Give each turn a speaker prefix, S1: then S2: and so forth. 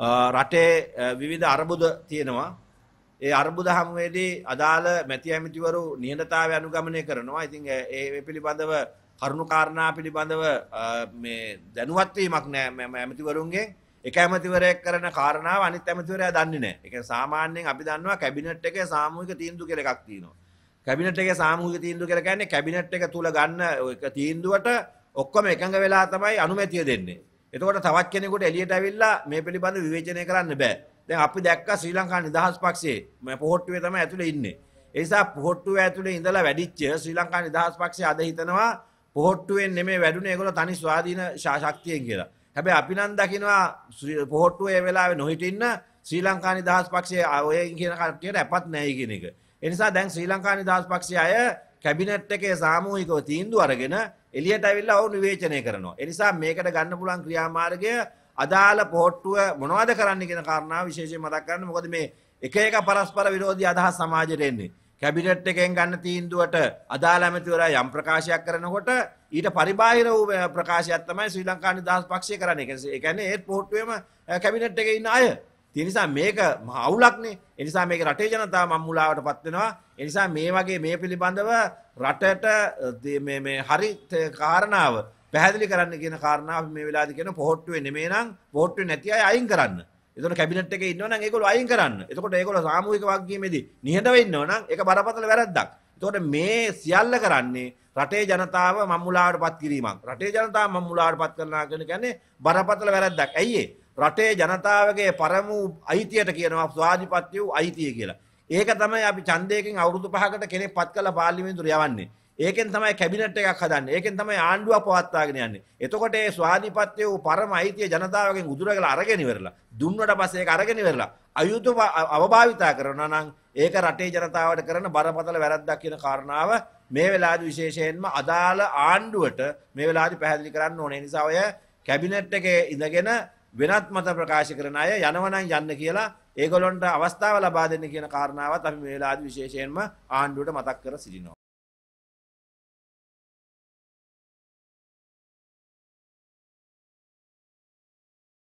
S1: රටේ විවිධ අරබුද තියෙනවා. ඒ අරබුද හමුවේදී අදාළ මැති ඇමතිවරු නිහඬතාවය අනුගමනය කරනවා. ඉතින් ඒ පිළිබඳව කරුණු කාරණා පිළිබඳව මේ දැනුවත් වීමක් නෑ ඇමතිවරුන්ගේ. එක ඇමතිවරයෙක් කරන කාරණාව අනිත් ඇමතිවරයා දන්නේ නෑ. ඒ කියන්නේ සාමාන්‍යයෙන් අපි දන්නවා කැබිනට් එකේ සාමූහික තීන්දුව කියලා එකක් තියෙනවා. කැබිනට් එකේ සාමූහික තීන්දුව කියලා කියන්නේ කැබිනට් එක තුල ගන්න තීන්දුවට ඔක්කොම එකඟ වෙලා තමයි අනුමැතිය දෙන්නේ. එතකොට තවත් කෙනෙකුට එළියට ඇවිල්ලා මේ පිළිබඳ විවේචනය කරන්න බෑ. දැන් අපි දැක්කා ශ්‍රී ලංකා නිදහස් පක්ෂයේ මේ පොහොට්ටුවේ තමයි ඇතුලේ ඉන්නේ. ඒ නිසා පොහොට්ටුවේ ඇතුලේ ඉඳලා වැඩිච්ච ශ්‍රී ලංකා නිදහස් පක්ෂය අද හිතනවා පොහොට්ටුවෙන් නෙමෙයි වැඩුණේ ඒගොල්ලෝ තනි ස්වාධීන ශක්තියෙන් කියලා. හැබැයි අපි නම් දකිනවා පොහොට්ටුවේ වෙලාවේ නොහිටින්න ශ්‍රී ලංකා නිදහස් පක්ෂයේ ඔය කියන කට්ටියට ඇපත් නැහැ කියන එක. ඒ නිසා දැන් ශ්‍රී ලංකා නිදහස් පක්ෂය අය කැබිනට් එකේ සාමූහිකව තීන්දුව අරගෙන එළියට ඇවිල්ලා ඔවුන් විවේචනය කරනවා. ඒ නිසා මේකට ගන්න පුළුවන් ක්‍රියාමාර්ගය අදාළ පොහට්ටුව මොනවද කරන්න කියන කාරණාව විශේෂයෙන් මතක් කරන්න. මොකද මේ එක එක පරස්පර විරෝධී අදහස් සමාජයට එන්නේ. කැබිනට් එකෙන් ගන්න තීන්දුවට අදාළ ඇමතිවරයා යම් ප්‍රකාශයක් කරනකොට ඊට පරිබාහිර වූ ප්‍රකාශයක් තමයි ශ්‍රී ලංකා නිදහස් පක්ෂය කරන්නේ. ඒ කියන්නේ ඒත් පොහට්ටුවේම කැබිනට් එකේ ඉන්න අය ඒ නිසා මේක මහා අවුලක්නේ. ඒ නිසා මේක රටේ ජනතාව මම්මුලාවටපත් වෙනවා. ඒ නිසා මේ වගේ මේ පිළිබඳව රටට මේ මේ හරි කාරණාව පැහැදිලි කරන්න කියන කාරණාව මේ වෙලාවේදී කියන පොහොට්ටුවේ නෙමෙයි නම් පොහොට්ටුවේ නැති අය අයින් කරන්න. එතකොට කැබිනට් එකේ ඉන්නව නම් ඒගොල්ලෝ අයින් කරන්න. එතකොට ඒගොල්ලෝ සාමූහික වගකීමේදී නිහඬව ඉන්නව නම් ඒක බරපතල වැරද්දක්. එතකොට මේ සියල්ල කරන්නේ රටේ ජනතාව මම්මුලාවටපත් කිරීමක්. රටේ ජනතාව මම්මුලාවටපත් කරනවා කියන්නේ බරපතල වැරද්දක්. ඇයි ඒ? රටේ ජනතාවගේ පරම වූ අයිතියට කියනවා ස්වාධිපත්‍ය වූ අයිතිය කියලා. ඒක තමයි අපි ඡන්දයෙන් අවුරුදු 5කට කෙනෙක් පත් කළ පාර්ලිමේන්තුවට යවන්නේ. ඒකෙන් තමයි කැබිනට් එකක් හදන්නේ. ඒකෙන් තමයි ආණ්ඩුව පවත්වාගෙන යන්නේ. එතකොට ඒ ස්වාධිපත්‍ය වූ පරම අයිතිය ජනතාවගෙන් උදුරගලා අරගෙන ඉවරලා දුන්නට පස්සේ ඒක අරගෙන ඉවරලා අයුතු අවභාවිතා කරනවා නම් ඒක රටේ ජනතාවට කරන බරපතල වැරද්දක් කියන කාරණාව මේ වෙලාවේ විශේෂයෙන්ම අදාළ ආණ්ඩුවට මේ වෙලාවේ පැහැදිලි කරන්න ඕනේ. නිසා ඔය කැබිනට් එකේ ඉඳගෙන වෙනත් මත ප්‍රකාශ කරන අය යනවනම් යන්න කියලා ඒගොලොන්ට අවස්ථාව ලබා දෙන්න කියන කාරණාවත් අපි මේලාද විශේෂයෙන්ම ආණ්ඩුවට මතක් කර සිටිනවා.